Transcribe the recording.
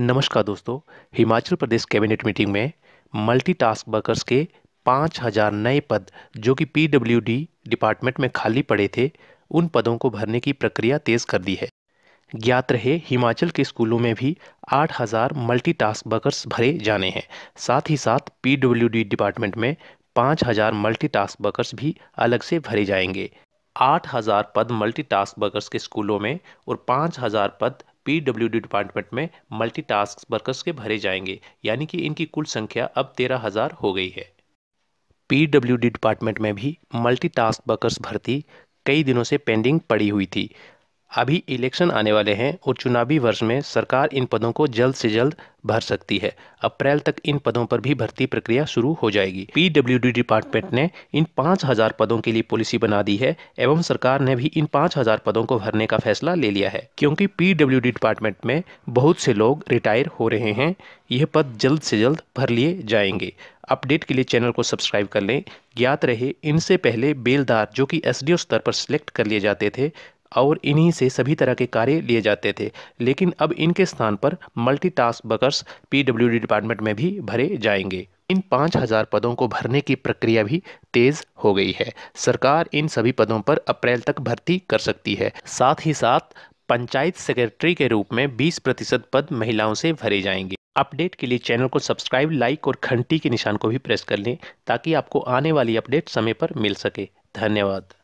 नमस्कार दोस्तों Himachal Pradesh cabinet meeting में मल्टीटास्क वर्कर्स के पाँच हज़ार नए पद जो कि पीडब्ल्यूडी डिपार्टमेंट में खाली पड़े थे उन पदों को भरने की प्रक्रिया तेज़ कर दी है ज्ञात रहे हिमाचल के स्कूलों में भी 8000 टास्क वर्कर्स भरे जाने हैं साथ ही साथ पीडब्ल्यूडी डिपार्टमेंट में 5000 टास्क वर्कर्स भी अलग से भरे जाएंगे 8000 पद मल्टी टास्क वर्कर्स के स्कूलों में और 5000 पद डी डिपार्टमेंट में मल्टी टास्क वर्कर्स के भरे जाएंगे यानी कि इनकी कुल संख्या अब तेरह हज़ार हो गई है डी डिपार्टमेंट में भी मल्टी टास्क वर्कर्स भर्ती कई दिनों से पेंडिंग पड़ी हुई थी अभी इलेक्शन आने वाले हैं और चुनावी वर्ष में सरकार इन पदों को जल्द से जल्द भर सकती है अप्रैल तक इन पदों पर भी भर्ती प्रक्रिया शुरू हो जाएगी पीडब्ल्यू डिपार्टमेंट ने इन पाँच हजार पदों के लिए पॉलिसी बना दी है एवं सरकार ने भी इन पाँच हजार पदों को भरने का फैसला ले लिया है क्योंकि पीडब्ल्यूडी डिपार्टमेंट में बहुत से लोग रिटायर हो रहे हैं यह पद जल्द से जल्द भर लिए जाएंगे अपडेट के लिए चैनल को सब्सक्राइब कर लें ज्ञात रहे इनसे पहले बेलदार जो कि एसडीओ स्तर पर सिलेक्ट कर लिए जाते थे और इन्हीं से सभी तरह के कार्य लिए जाते थे लेकिन अब इनके स्थान पर मल्टीटास्क वर्कर्स पीडब्ल्यूडी डिपार्टमेंट में भी भरे जाएंगे इन पाँच हजार पदों को भरने की प्रक्रिया भी तेज हो गई है सरकार इन सभी पदों पर अप्रैल तक भर्ती कर सकती है साथ ही साथ पंचायत सेक्रेटरी के रूप में 20 प्रतिशत पद महिलाओं से भरे जाएंगे अपडेट के लिए चैनल को सब्सक्राइब लाइक और घंटी के निशान को भी प्रेस कर लें ताकि आपको आने वाली अपडेट समय पर मिल सके धन्यवाद